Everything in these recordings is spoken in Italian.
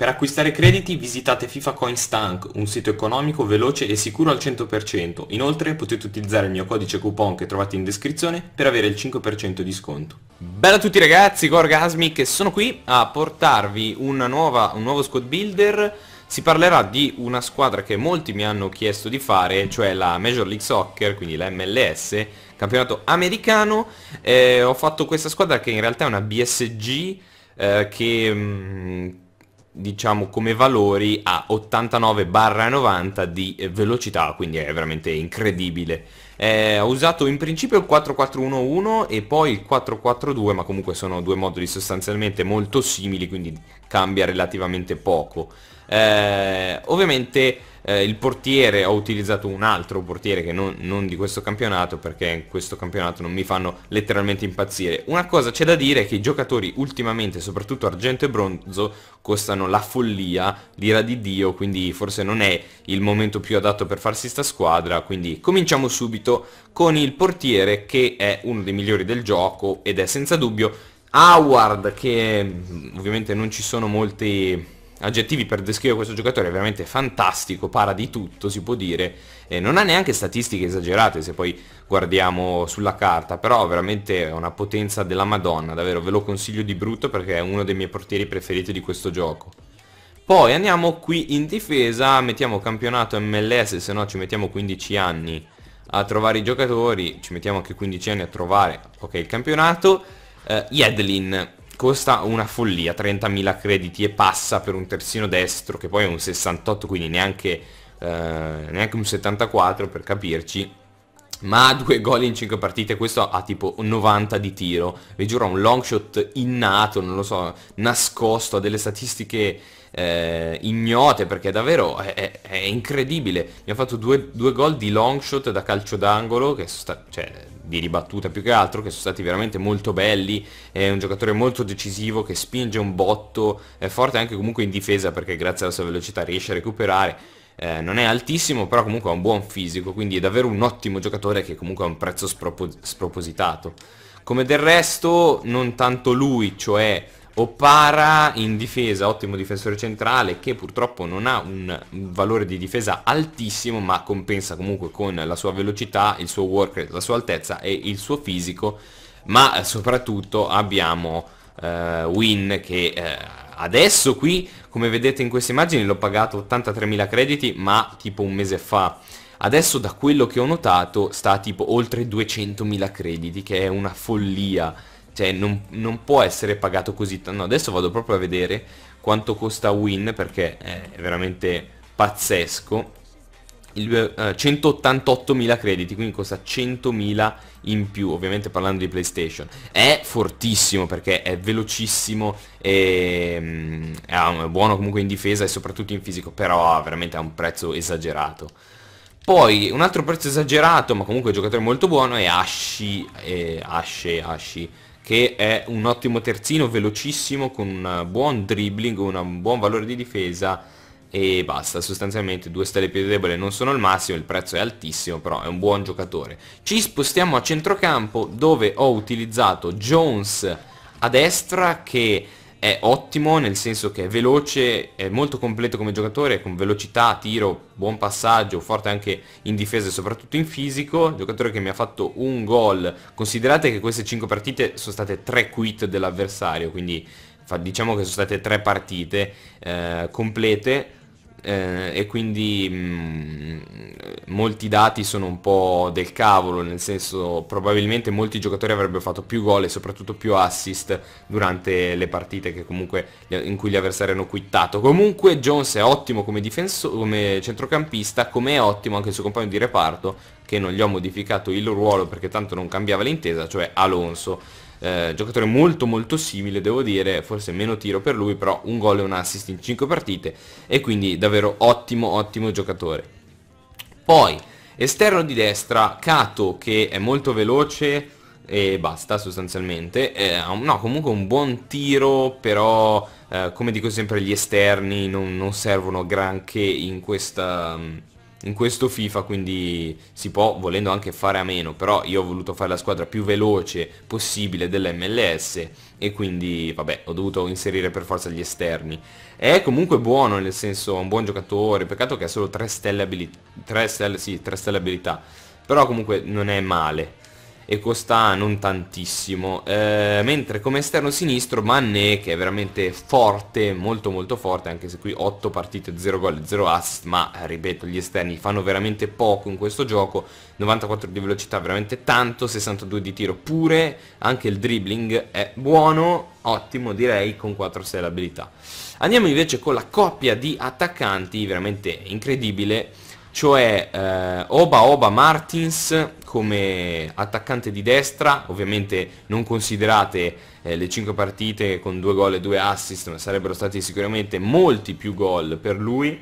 Per acquistare crediti visitate FIFA Coin Stank, un sito economico, veloce e sicuro al 100%. Inoltre potete utilizzare il mio codice coupon che trovate in descrizione per avere il 5% di sconto. Bella a tutti ragazzi, Gorgasmic e sono qui a portarvi nuova, un nuovo squad builder. Si parlerà di una squadra che molti mi hanno chiesto di fare, cioè la Major League Soccer, quindi la MLS, campionato americano. Eh, ho fatto questa squadra che in realtà è una BSG eh, che... Mh, mm, diciamo come valori a 89-90 barra di eh, velocità, quindi è veramente incredibile. Eh, ho usato in principio il 4411 e poi il 442, ma comunque sono due moduli sostanzialmente molto simili, quindi cambia relativamente poco eh, ovviamente eh, il portiere ho utilizzato un altro portiere che non, non, di questo campionato perché in questo campionato non mi fanno letteralmente impazzire. Una cosa c'è da dire è che i giocatori ultimamente, soprattutto argento e bronzo, costano la follia, l'ira di Dio, quindi forse non è il momento più adatto per farsi sta squadra, quindi cominciamo subito con il portiere che è uno dei migliori del gioco ed è senza dubbio Howard che mm, ovviamente non ci sono molti aggettivi per descrivere questo giocatore è veramente fantastico, para di tutto si può dire, eh, non ha neanche statistiche esagerate se poi guardiamo sulla carta, però veramente è una potenza della madonna, davvero ve lo consiglio di brutto perché è uno dei miei portieri preferiti di questo gioco. Poi andiamo qui in difesa, mettiamo campionato MLS, se no ci mettiamo 15 anni a trovare i giocatori, ci mettiamo anche 15 anni a trovare ok il campionato, eh, Yedlin costa una follia, 30.000 crediti e passa per un terzino destro che poi è un 68 quindi neanche, eh, neanche un 74 per capirci ma ha due gol in 5 partite, questo ha tipo 90 di tiro, vi giuro un long shot innato, non lo so, nascosto, ha delle statistiche eh, ignote perché davvero è, è, è incredibile, mi ha fatto due, due gol di long shot da calcio d'angolo, che sono stati, cioè, di ribattuta più che altro, che sono stati veramente molto belli, è un giocatore molto decisivo che spinge un botto, è forte anche comunque in difesa perché grazie alla sua velocità riesce a recuperare, eh, non è altissimo però comunque ha un buon fisico, quindi è davvero un ottimo giocatore che comunque ha un prezzo spropos spropositato. Come del resto non tanto lui, cioè Opara in difesa, ottimo difensore centrale che purtroppo non ha un valore di difesa altissimo ma compensa comunque con la sua velocità, il suo work la sua altezza e il suo fisico ma eh, soprattutto abbiamo eh, Win che eh, adesso qui come vedete in queste immagini l'ho pagato 83.000 crediti ma tipo un mese fa Adesso da quello che ho notato sta tipo oltre 200.000 crediti che è una follia cioè non, non può essere pagato così tanto. No, adesso vado proprio a vedere quanto costa Win perché è veramente pazzesco. Il, eh, 188.000 crediti, quindi costa 100.000 in più, ovviamente parlando di PlayStation. È fortissimo perché è velocissimo, e, mm, è buono comunque in difesa e soprattutto in fisico, però veramente ha un prezzo esagerato. Poi un altro prezzo esagerato, ma comunque giocatore molto buono, è Ashi, eh, Ashe, Ashi, che è un ottimo terzino, velocissimo, con un buon dribbling, un buon valore di difesa e basta, sostanzialmente due stelle più debole non sono il massimo, il prezzo è altissimo, però è un buon giocatore. Ci spostiamo a centrocampo dove ho utilizzato Jones a destra che è ottimo nel senso che è veloce, è molto completo come giocatore, con velocità, tiro, buon passaggio, forte anche in difesa e soprattutto in fisico, giocatore che mi ha fatto un gol, considerate che queste 5 partite sono state 3 quit dell'avversario, quindi diciamo che sono state 3 partite eh, complete, eh, e quindi mh, mm, molti dati sono un po' del cavolo, nel senso probabilmente molti giocatori avrebbero fatto più gol e soprattutto più assist durante le partite comunque, in cui gli avversari hanno quittato. Comunque Jones è ottimo come, come centrocampista, come è ottimo anche il suo compagno di reparto che non gli ho modificato il ruolo perché tanto non cambiava l'intesa, cioè Alonso. Eh, giocatore molto molto simile devo dire, forse meno tiro per lui, però un gol e un assist in 5 partite e quindi davvero ottimo ottimo giocatore. Poi esterno di destra Kato che è molto veloce e basta sostanzialmente, eh, no comunque un buon tiro però eh, come dico sempre gli esterni non, non servono granché in questa mm, in questo FIFA quindi si può volendo anche fare a meno però io ho voluto fare la squadra più veloce possibile dell'MLS e quindi vabbè ho dovuto inserire per forza gli esterni è comunque buono nel senso un buon giocatore peccato che ha solo 3 stelle abilità 3 stelle sì 3 stelle abilità però comunque non è male e costa non tantissimo eh, mentre come esterno sinistro Mané che è veramente forte molto molto forte anche se qui 8 partite 0 gol 0 assist ma eh, ripeto gli esterni fanno veramente poco in questo gioco 94 di velocità veramente tanto 62 di tiro pure anche il dribbling è buono ottimo direi con 4-6 l'abilità andiamo invece con la coppia di attaccanti veramente incredibile cioè eh, Oba Oba Martins come attaccante di destra, ovviamente non considerate eh, le 5 partite con 2 gol e 2 assist, ma sarebbero stati sicuramente molti più gol per lui.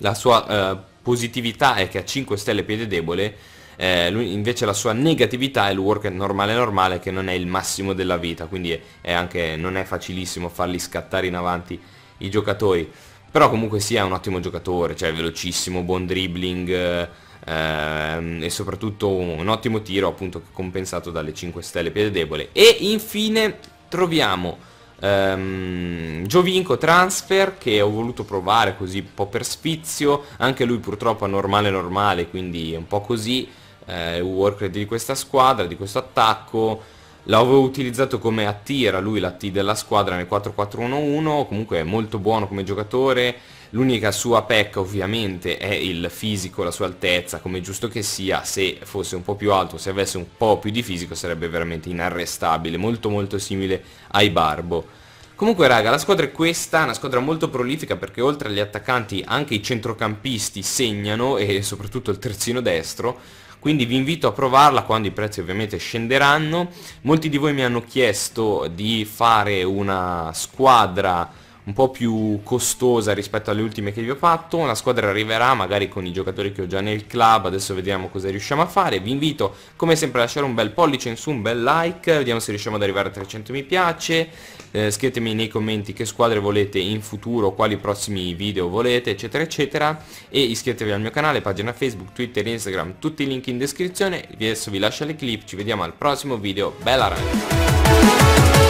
La sua eh, positività è che ha 5 stelle piede debole, eh, lui, invece la sua negatività è il work normale normale che non è il massimo della vita, quindi è, è anche, non è facilissimo farli scattare in avanti i giocatori. Però comunque sia sì, un ottimo giocatore, cioè velocissimo, buon dribbling eh, Ehm, e soprattutto un ottimo tiro appunto compensato dalle 5 stelle piede debole e infine troviamo ehm, Giovinco Transfer che ho voluto provare così un po' per spizio anche lui purtroppo è normale normale quindi è un po' così eh, work di questa squadra di questo attacco L'avevo utilizzato come AT, era lui la della squadra nel 4-4-1-1, comunque è molto buono come giocatore, l'unica sua pecca ovviamente è il fisico, la sua altezza, come giusto che sia, se fosse un po' più alto, se avesse un po' più di fisico sarebbe veramente inarrestabile, molto molto simile ai Barbo. Comunque raga, la squadra è questa, una squadra molto prolifica perché oltre agli attaccanti anche i centrocampisti segnano e soprattutto il terzino destro, quindi vi invito a provarla quando i prezzi ovviamente scenderanno molti di voi mi hanno chiesto di fare una squadra un po' più costosa rispetto alle ultime che vi ho fatto, la squadra arriverà magari con i giocatori che ho già nel club, adesso vediamo cosa riusciamo a fare, vi invito come sempre a lasciare un bel pollice in su, un bel like, vediamo se riusciamo ad arrivare a 300 mi piace, eh, scrivetemi nei commenti che squadre volete in futuro, quali prossimi video volete, eccetera eccetera, e iscrivetevi al mio canale, pagina Facebook, Twitter, Instagram, tutti i link in descrizione, adesso vi lascio le clip, ci vediamo al prossimo video, bella ragazzi!